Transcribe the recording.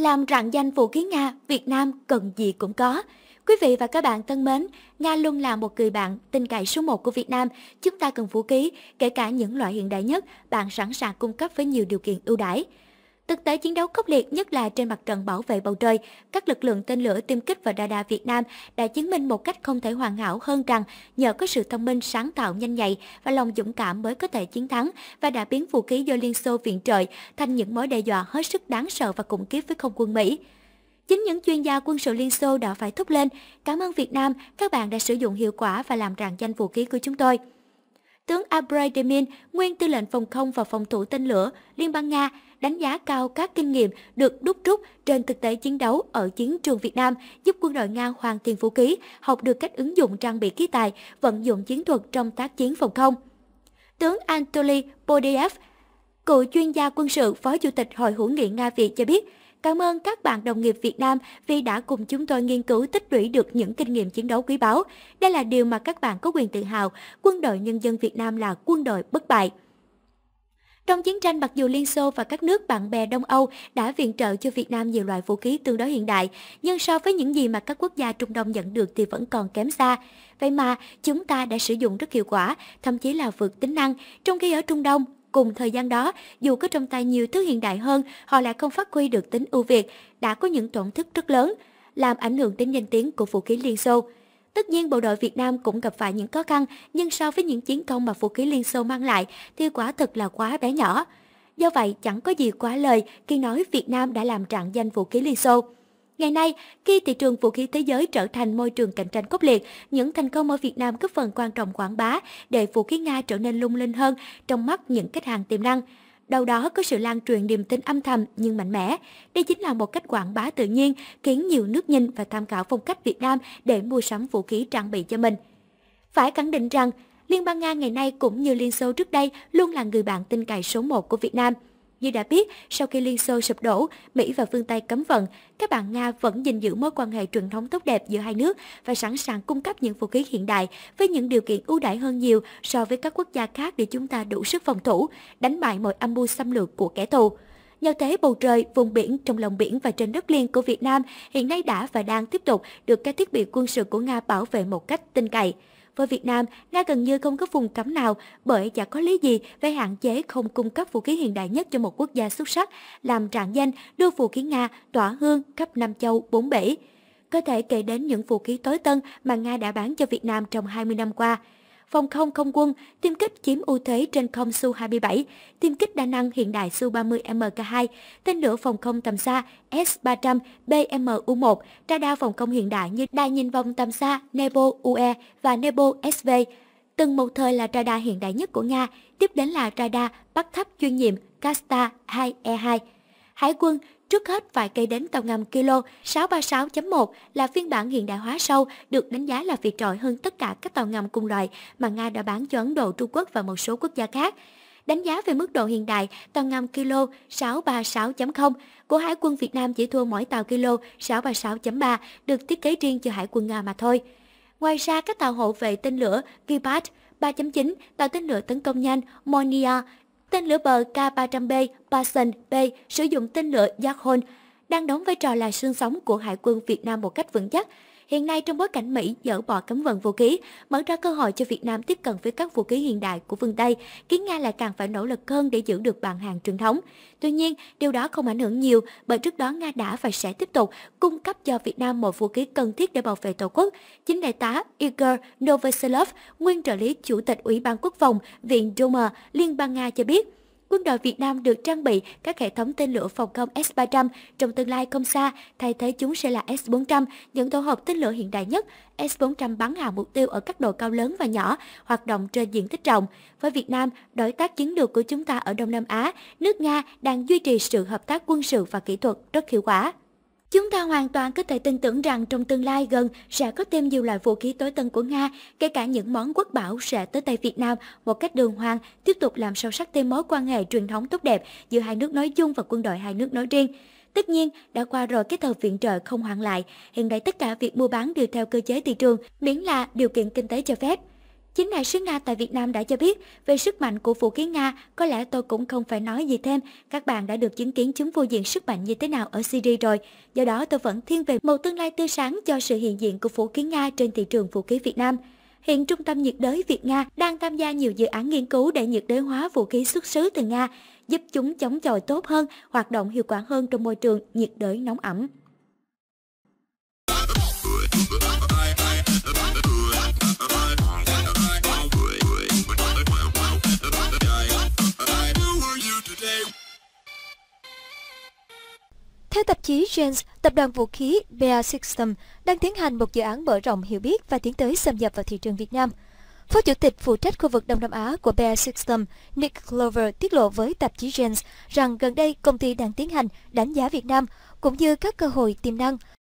làm rạng danh vũ khí Nga, Việt Nam cần gì cũng có. Quý vị và các bạn thân mến, Nga luôn là một người bạn tin cậy số 1 của Việt Nam. Chúng ta cần vũ khí, kể cả những loại hiện đại nhất, bạn sẵn sàng cung cấp với nhiều điều kiện ưu đãi. Thực tế chiến đấu khốc liệt nhất là trên mặt trận bảo vệ bầu trời, các lực lượng tên lửa tiêm kích và radar Việt Nam đã chứng minh một cách không thể hoàn hảo hơn rằng nhờ có sự thông minh sáng tạo nhanh nhạy và lòng dũng cảm mới có thể chiến thắng và đã biến vũ khí do Liên Xô viện trợ thành những mối đe dọa hết sức đáng sợ và khủng khiếp với không quân Mỹ. Chính những chuyên gia quân sự Liên Xô đã phải thúc lên, cảm ơn Việt Nam, các bạn đã sử dụng hiệu quả và làm rạng danh vũ khí của chúng tôi. Tướng Abray Demin, nguyên tư lệnh phòng không và phòng thủ tên lửa Liên bang Nga, đánh giá cao các kinh nghiệm được đúc rút trên thực tế chiến đấu ở chiến trường Việt Nam, giúp quân đội Nga hoàn thiện vũ khí, học được cách ứng dụng trang bị khí tài, vận dụng chiến thuật trong tác chiến phòng không. Tướng Anatoly Podiev, cựu chuyên gia quân sự, phó chủ tịch Hội hữu nghị Nga Việt cho biết, Cảm ơn các bạn đồng nghiệp Việt Nam vì đã cùng chúng tôi nghiên cứu tích lũy được những kinh nghiệm chiến đấu quý báu. Đây là điều mà các bạn có quyền tự hào, quân đội nhân dân Việt Nam là quân đội bất bại. Trong chiến tranh, mặc dù Liên Xô và các nước bạn bè Đông Âu đã viện trợ cho Việt Nam nhiều loại vũ khí tương đối hiện đại, nhưng so với những gì mà các quốc gia Trung Đông nhận được thì vẫn còn kém xa. Vậy mà, chúng ta đã sử dụng rất hiệu quả, thậm chí là vượt tính năng, trong khi ở Trung Đông, Cùng thời gian đó, dù có trong tay nhiều thứ hiện đại hơn, họ lại không phát huy được tính ưu việt, đã có những tổn thất rất lớn, làm ảnh hưởng đến danh tiếng của vũ khí Liên Xô. Tất nhiên bộ đội Việt Nam cũng gặp phải những khó khăn, nhưng so với những chiến công mà vũ khí Liên Xô mang lại thì quả thực là quá bé nhỏ. Do vậy, chẳng có gì quá lời khi nói Việt Nam đã làm trạng danh vũ khí Liên Xô. Ngày nay, khi thị trường vũ khí thế giới trở thành môi trường cạnh tranh khốc liệt, những thành công ở Việt Nam góp phần quan trọng quảng bá để vũ khí Nga trở nên lung linh hơn trong mắt những khách hàng tiềm năng đâu đó có sự lan truyền niềm tin âm thầm nhưng mạnh mẽ. Đây chính là một cách quảng bá tự nhiên, khiến nhiều nước nhìn và tham khảo phong cách Việt Nam để mua sắm vũ khí trang bị cho mình. Phải khẳng định rằng, Liên bang Nga ngày nay cũng như Liên Xô trước đây luôn là người bạn tin cậy số 1 của Việt Nam – như đã biết, sau khi Liên Xô sụp đổ, Mỹ và phương Tây cấm vận, các bạn Nga vẫn gìn giữ mối quan hệ truyền thống tốt đẹp giữa hai nước và sẵn sàng cung cấp những vũ khí hiện đại với những điều kiện ưu đãi hơn nhiều so với các quốc gia khác để chúng ta đủ sức phòng thủ, đánh bại mọi âm mưu xâm lược của kẻ thù. Nhờ thế bầu trời, vùng biển, trong lòng biển và trên đất liền của Việt Nam hiện nay đã và đang tiếp tục được các thiết bị quân sự của Nga bảo vệ một cách tin cậy với Việt Nam, Nga gần như không có vùng cấm nào bởi chả có lý gì về hạn chế không cung cấp vũ khí hiện đại nhất cho một quốc gia xuất sắc, làm trạng danh đưa vũ khí Nga tỏa hương khắp Nam Châu, bốn bể. Có thể kể đến những vũ khí tối tân mà Nga đã bán cho Việt Nam trong 20 năm qua phòng không không quân, tiêm kích chiếm ưu thế trên không Su-27, tiêm kích đa năng hiện đại Su-30 MK2, tên lửa phòng không tầm xa S-300 BMU-1, radar phòng không hiện đại như đa nhìn vòng tầm xa Nebo UE và Nebo SV, từng một thời là radar hiện đại nhất của Nga, tiếp đến là radar bắt thấp chuyên nhiệm Kasta 2E2. Hải quân Trước hết phải kể đến tàu ngầm Kilo 636.1 là phiên bản hiện đại hóa sâu được đánh giá là vượt trội hơn tất cả các tàu ngầm cùng loại mà Nga đã bán cho Ấn Độ, Trung Quốc và một số quốc gia khác. Đánh giá về mức độ hiện đại, tàu ngầm Kilo 636.0 của Hải quân Việt Nam chỉ thua mỗi tàu Kilo 636.3 được thiết kế riêng cho Hải quân Nga mà thôi. Ngoài ra, các tàu hộ vệ tên lửa Gepard 3.9, tàu tên lửa tấn công nhanh Monia Tên lửa bờ K-300B parson B sử dụng tên lửa Yakhon đang đóng vai trò là xương sống của Hải quân Việt Nam một cách vững chắc hiện nay trong bối cảnh Mỹ dỡ bỏ cấm vận vũ khí, mở ra cơ hội cho Việt Nam tiếp cận với các vũ khí hiện đại của phương Tây, khiến Nga lại càng phải nỗ lực hơn để giữ được bạn hàng truyền thống. Tuy nhiên, điều đó không ảnh hưởng nhiều bởi trước đó Nga đã và sẽ tiếp tục cung cấp cho Việt Nam một vũ khí cần thiết để bảo vệ Tổ quốc. Chính đại tá Igor Novoselov, nguyên trợ lý chủ tịch Ủy ban Quốc phòng Viện Duma Liên bang Nga cho biết, quân đội Việt Nam được trang bị các hệ thống tên lửa phòng không S-300. Trong tương lai không xa, thay thế chúng sẽ là S-400, những tổ hợp tên lửa hiện đại nhất. S-400 bắn hạ mục tiêu ở các độ cao lớn và nhỏ, hoạt động trên diện tích rộng. Với Việt Nam, đối tác chiến lược của chúng ta ở Đông Nam Á, nước Nga đang duy trì sự hợp tác quân sự và kỹ thuật rất hiệu quả. Chúng ta hoàn toàn có thể tin tưởng rằng trong tương lai gần sẽ có thêm nhiều loại vũ khí tối tân của Nga, kể cả những món quốc bảo sẽ tới tay Việt Nam một cách đường hoàng, tiếp tục làm sâu sắc thêm mối quan hệ truyền thống tốt đẹp giữa hai nước nói chung và quân đội hai nước nói riêng. Tất nhiên, đã qua rồi cái thời viện trợ không hoãn lại, hiện nay tất cả việc mua bán đều theo cơ chế thị trường, miễn là điều kiện kinh tế cho phép. Chính đại sứ Nga tại Việt Nam đã cho biết về sức mạnh của vũ khí Nga, có lẽ tôi cũng không phải nói gì thêm. Các bạn đã được chứng kiến chúng vô diện sức mạnh như thế nào ở Syria rồi. Do đó tôi vẫn thiên về một tương lai tươi sáng cho sự hiện diện của vũ khí Nga trên thị trường vũ khí Việt Nam. Hiện Trung tâm nhiệt đới Việt Nga đang tham gia nhiều dự án nghiên cứu để nhiệt đới hóa vũ khí xuất xứ từ Nga, giúp chúng chống chọi tốt hơn, hoạt động hiệu quả hơn trong môi trường nhiệt đới nóng ẩm. tạp chí James, tập đoàn vũ khí Bear System đang tiến hành một dự án mở rộng hiểu biết và tiến tới xâm nhập vào thị trường Việt Nam. Phó Chủ tịch phụ trách khu vực Đông Nam Á của Bear System Nick Glover tiết lộ với tạp chí James rằng gần đây công ty đang tiến hành đánh giá Việt Nam cũng như các cơ hội tiềm năng.